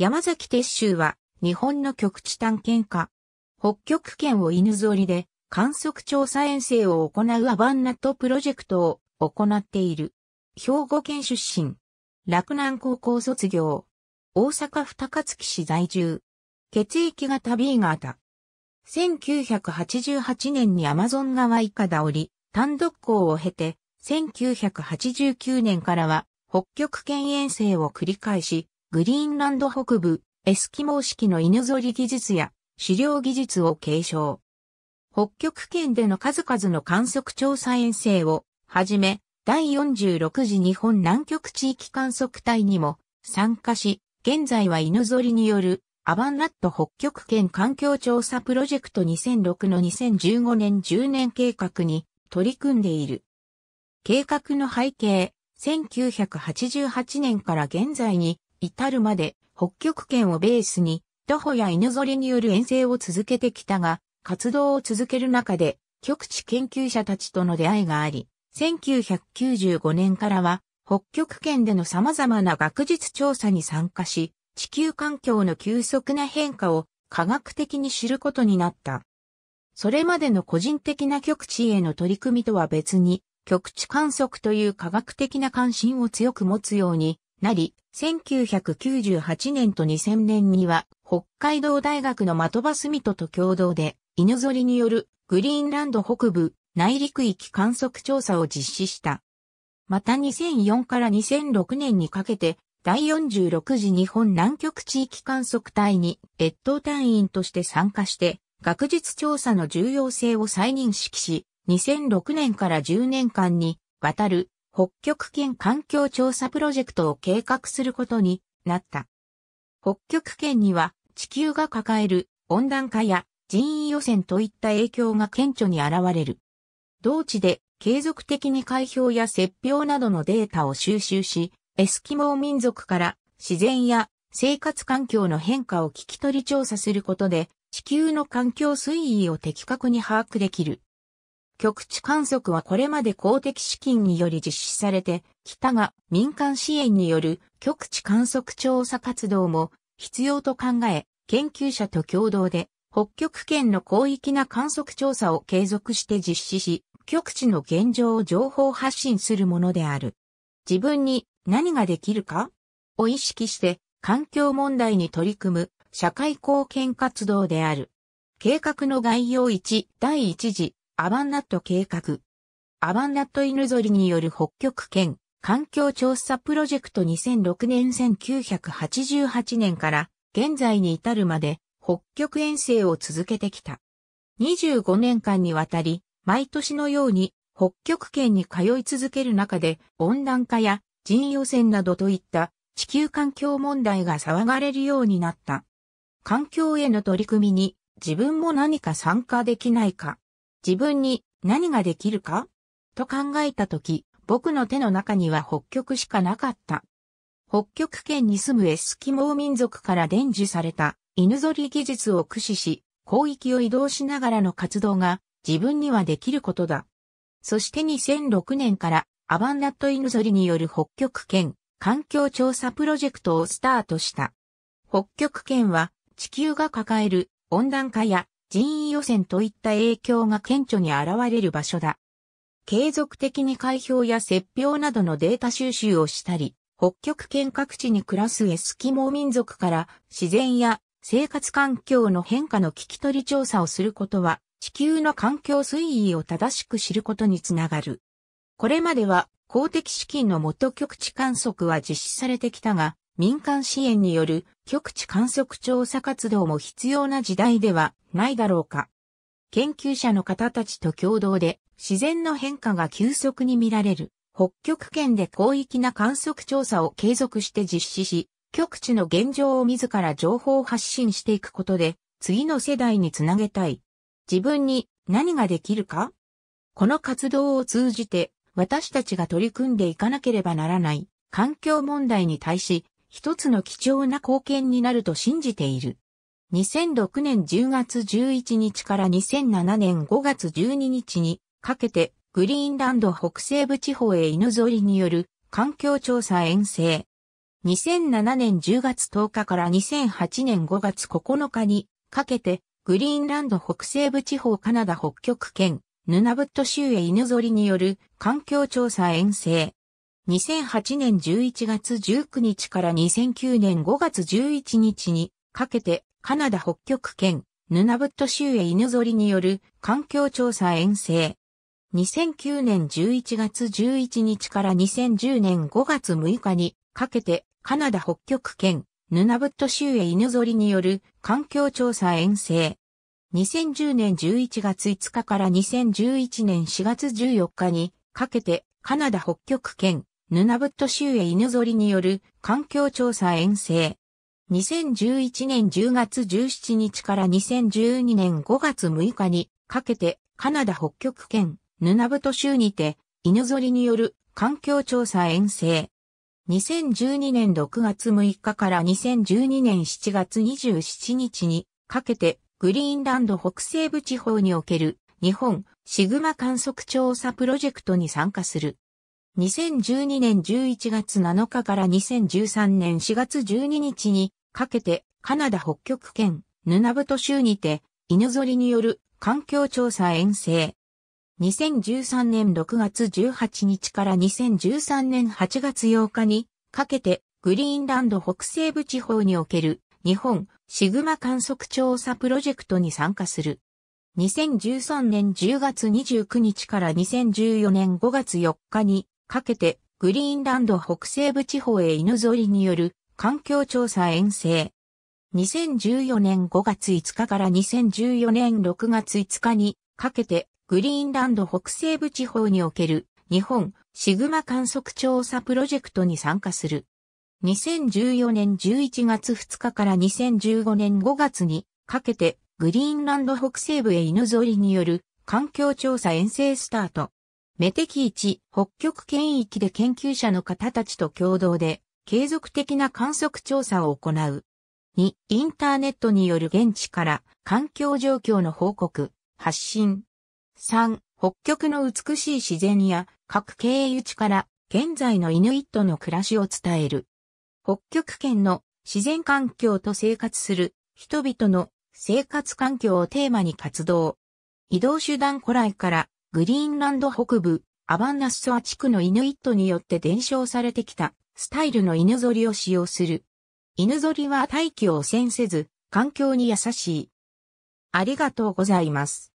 山崎鉄舟は日本の極地探検家。北極圏を犬ぞりで観測調査遠征を行うアバンナットプロジェクトを行っている。兵庫県出身。洛南高校卒業。大阪二高市在住。血液型 B 型。1988年にアマゾン川以下だおり、単独校を経て、1989年からは北極圏遠征を繰り返し、グリーンランド北部、エスキモー式の犬ぞり技術や狩猟技術を継承。北極圏での数々の観測調査遠征をはじめ、第46次日本南極地域観測隊にも参加し、現在は犬ぞりによるアバンラット北極圏環境調査プロジェクト2006の2015年10年計画に取り組んでいる。計画の背景、1988年から現在に至るまで北極圏をベースに、徒歩や犬ぞりによる遠征を続けてきたが、活動を続ける中で、極地研究者たちとの出会いがあり、1995年からは、北極圏での様々な学術調査に参加し、地球環境の急速な変化を科学的に知ることになった。それまでの個人的な極地への取り組みとは別に、極地観測という科学的な関心を強く持つようになり、1998年と2000年には、北海道大学の的場住人と共同で、犬ぞりによるグリーンランド北部内陸域観測調査を実施した。また2004から2006年にかけて、第46次日本南極地域観測隊に越冬隊員として参加して、学術調査の重要性を再認識し、2006年から10年間にわたる北極圏環境調査プロジェクトを計画することになった。北極圏には地球が抱える温暖化や人員予選といった影響が顕著に現れる。同地で継続的に開票や説票などのデータを収集し、エスキモー民族から自然や生活環境の変化を聞き取り調査することで、地球の環境推移を的確に把握できる。局地観測はこれまで公的資金により実施されて、北が民間支援による局地観測調査活動も必要と考え、研究者と共同で北極圏の広域な観測調査を継続して実施し、極地の現状を情報発信するものである。自分に何ができるかを意識して環境問題に取り組む社会貢献活動である。計画の概要1第1次アバンナット計画。アバンナット犬ぞりによる北極圏環境調査プロジェクト2006年1988年から現在に至るまで北極遠征を続けてきた。25年間にわたり、毎年のように北極圏に通い続ける中で温暖化や人予選などといった地球環境問題が騒がれるようになった。環境への取り組みに自分も何か参加できないか自分に何ができるかと考えたとき、僕の手の中には北極しかなかった。北極圏に住むエスキモー民族から伝授された犬ぞり技術を駆使し、広域を移動しながらの活動が自分にはできることだ。そして2006年からアバンナット犬ぞりによる北極圏環境調査プロジェクトをスタートした。北極圏は地球が抱える温暖化や人員予選といった影響が顕著に現れる場所だ。継続的に開票や説票などのデータ収集をしたり、北極圏各地に暮らすエスキモー民族から自然や生活環境の変化の聞き取り調査をすることは、地球の環境推移を正しく知ることにつながる。これまでは公的資金の元局地観測は実施されてきたが、民間支援による極地観測調査活動も必要な時代ではないだろうか。研究者の方たちと共同で自然の変化が急速に見られる北極圏で広域な観測調査を継続して実施し、極地の現状を自ら情報発信していくことで次の世代につなげたい。自分に何ができるかこの活動を通じて私たちが取り組んでいかなければならない環境問題に対し一つの貴重な貢献になると信じている。2006年10月11日から2007年5月12日にかけてグリーンランド北西部地方へ犬ぞりによる環境調査遠征。2007年10月10日から2008年5月9日にかけてグリーンランド北西部地方カナダ北極圏ヌナブット州へ犬ぞりによる環境調査遠征。2008年11月19日から2009年5月11日にかけてカナダ北極圏ヌナブット州へ犬ぞりによる環境調査遠征。2009年11月11日から2010年5月6日にかけてカナダ北極圏ヌナブット州へ犬ぞりによる環境調査遠征。2010年11月5日から2011年4月14日にかけてカナダ北極圏ヌナブット州へ犬ぞりによる環境調査遠征。2011年10月17日から2012年5月6日にかけてカナダ北極圏ヌナブト州にて犬ぞりによる環境調査遠征。2012年6月6日から2012年7月27日にかけてグリーンランド北西部地方における日本シグマ観測調査プロジェクトに参加する。2012年11月7日から2013年4月12日にかけてカナダ北極圏ヌナブト州にて犬ぞりによる環境調査遠征。2013年6月18日から2013年8月8日にかけてグリーンランド北西部地方における日本シグマ観測調査プロジェクトに参加する。2013年10月29日から2014年5月4日にかけてグリーンランド北西部地方へ犬ぞりによる環境調査遠征。2014年5月5日から2014年6月5日にかけてグリーンランド北西部地方における日本シグマ観測調査プロジェクトに参加する。2014年11月2日から2015年5月にかけてグリーンランド北西部へ犬ぞりによる環境調査遠征スタート。メテキ1、北極圏域で研究者の方たちと共同で、継続的な観測調査を行う。2、インターネットによる現地から環境状況の報告、発信。3、北極の美しい自然や各経由地から現在のイヌイットの暮らしを伝える。北極圏の自然環境と生活する人々の生活環境をテーマに活動。移動手段古来からグリーンランド北部、アバンナスソア地区のイヌイットによって伝承されてきた、スタイルの犬ぞりを使用する。犬ぞりは大気を汚染せず、環境に優しい。ありがとうございます。